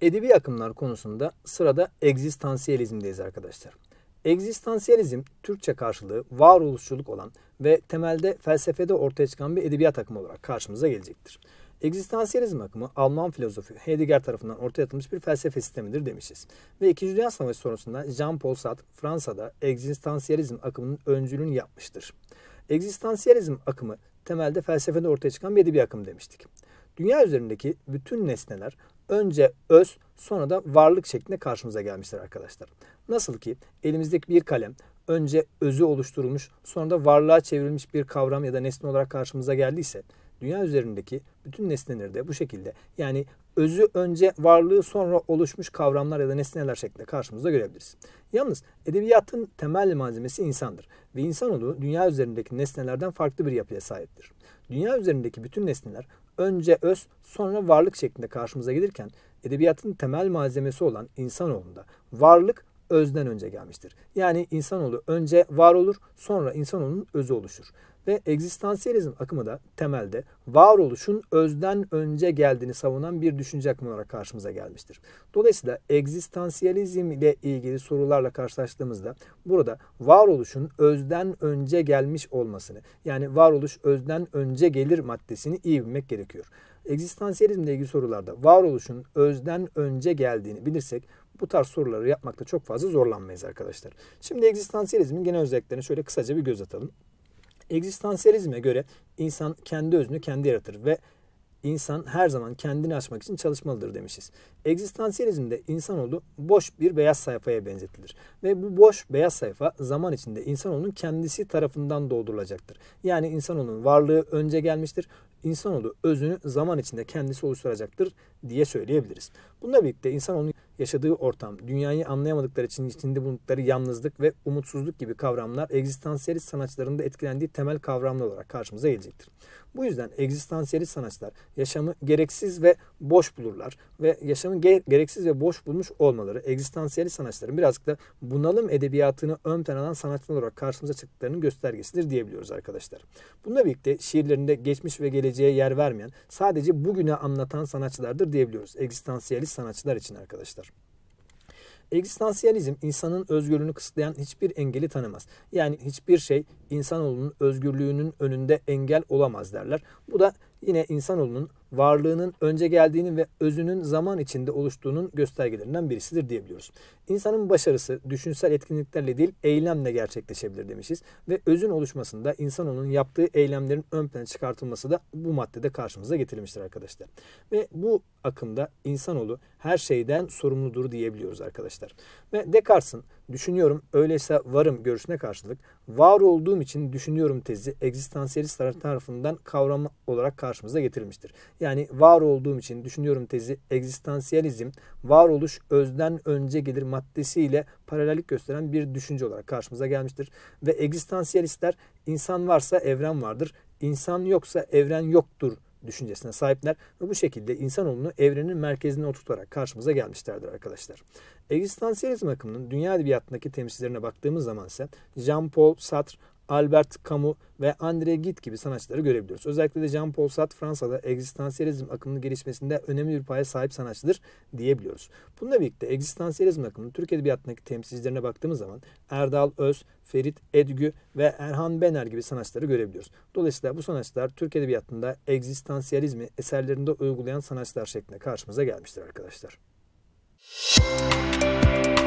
Edebi akımlar konusunda sırada egzistansiyelizmdeyiz arkadaşlar. Egzistansiyelizm Türkçe karşılığı varoluşçuluk olan ve temelde felsefede ortaya çıkan bir edebiyat akımı olarak karşımıza gelecektir. Egzistansiyelizm akımı Alman filozofu Heidegger tarafından ortaya atılmış bir felsefe sistemidir demişiz. Ve 2. Dünya Savaşı sonrasında Jean-Paul Sartre Fransa'da egzistansiyelizm akımının öncülüğünü yapmıştır. Egzistansiyelizm akımı temelde felsefede ortaya çıkan bir edebi akım demiştik. Dünya üzerindeki bütün nesneler önce öz sonra da varlık şeklinde karşımıza gelmişler arkadaşlar. Nasıl ki elimizdeki bir kalem önce özü oluşturulmuş sonra da varlığa çevrilmiş bir kavram ya da nesne olarak karşımıza geldiyse dünya üzerindeki bütün nesneleri de bu şekilde yani özü önce varlığı sonra oluşmuş kavramlar ya da nesneler şeklinde karşımıza görebiliriz. Yalnız edebiyatın temel malzemesi insandır ve insanoğlu dünya üzerindeki nesnelerden farklı bir yapıya sahiptir. Dünya üzerindeki bütün nesneler önce öz sonra varlık şeklinde karşımıza gelirken edebiyatın temel malzemesi olan insanoğlunda varlık özden önce gelmiştir. Yani insanoğlu önce var olur, sonra insanoğlunun özü oluşur. Ve egzistansiyelizm akımı da temelde varoluşun özden önce geldiğini savunan bir düşünce akımı olarak karşımıza gelmiştir. Dolayısıyla egzistansiyelizm ile ilgili sorularla karşılaştığımızda burada varoluşun özden önce gelmiş olmasını yani varoluş özden önce gelir maddesini iyi bilmek gerekiyor egzistansiyelizmle ilgili sorularda varoluşun özden önce geldiğini bilirsek bu tarz soruları yapmakta çok fazla zorlanmayız arkadaşlar. Şimdi egzistansiyelizmin genel özelliklerine şöyle kısaca bir göz atalım. Egzistansiyelizme göre insan kendi özünü kendi yaratır ve İnsan her zaman kendini açmak için çalışmalıdır demişiz. Egzistansiyelizmde insanoğlu boş bir beyaz sayfaya benzetilir. Ve bu boş beyaz sayfa zaman içinde insanoğlunun kendisi tarafından doldurulacaktır. Yani insanoğlunun varlığı önce gelmiştir. İnsanoğlu özünü zaman içinde kendisi oluşturacaktır diye söyleyebiliriz. Bununla birlikte insanoğlunun yaşadığı ortam, dünyayı anlayamadıkları için içinde bulundukları yalnızlık ve umutsuzluk gibi kavramlar egzistansiyelist da etkilendiği temel kavramlar olarak karşımıza gelecektir. Bu yüzden egzistansiyelist sanatçılar yaşamı gereksiz ve boş bulurlar ve yaşamın ge- gereksiz ve boş bulmuş olmaları egzistansiyelist sanatçıların birazcık da bunalım edebiyatını ön plana alan sanatçılar olarak karşımıza çıktıklarının göstergesidir diyebiliyoruz arkadaşlar. Bununla birlikte şiirlerinde geçmiş ve geleceğe yer vermeyen sadece bugüne anlatan sanatçılardır diyebiliyoruz egzistansiyelist sanatçılar için arkadaşlar. Eksistansiyalizm insanın özgürlüğünü kısıtlayan hiçbir engeli tanımaz. Yani hiçbir şey insanoğlunun özgürlüğünün önünde engel olamaz derler. Bu da yine insanoğlunun varlığının önce geldiğinin ve özünün zaman içinde oluştuğunun göstergelerinden birisidir diyebiliyoruz. İnsanın başarısı düşünsel etkinliklerle değil eylemle gerçekleşebilir demişiz ve özün oluşmasında insanoğlunun yaptığı eylemlerin ön plana çıkartılması da bu maddede karşımıza getirilmiştir arkadaşlar. Ve bu akımda insanoğlu her şeyden sorumludur diyebiliyoruz arkadaşlar. Ve Descartes'in düşünüyorum öyleyse varım görüşüne karşılık var olduğum için düşünüyorum tezi egzistansiyelist tarafından kavram olarak karşımıza getirilmiştir yani var olduğum için düşünüyorum tezi egzistansiyalizm varoluş özden önce gelir maddesiyle paralellik gösteren bir düşünce olarak karşımıza gelmiştir. Ve egzistansiyalistler insan varsa evren vardır, insan yoksa evren yoktur düşüncesine sahipler ve bu şekilde insanoğlunu evrenin merkezine oturtarak karşımıza gelmişlerdir arkadaşlar. Egzistansiyelizm akımının dünya edebiyatındaki temsilcilerine baktığımız zaman ise Jean-Paul Sartre, Albert Camus ve André Gide gibi sanatçıları görebiliyoruz. Özellikle de Jean-Paul Sartre Fransa'da egzistansiyelizm akımının gelişmesinde önemli bir paya sahip sanatçıdır diyebiliyoruz. Bununla birlikte egzistansiyelizm akımının Türk Edebiyatı'ndaki temsilcilerine baktığımız zaman Erdal Öz, Ferit Edgü ve Erhan Bener gibi sanatçıları görebiliyoruz. Dolayısıyla bu sanatçılar Türk Edebiyatı'nda egzistansiyelizmi eserlerinde uygulayan sanatçılar şeklinde karşımıza gelmiştir arkadaşlar. Müzik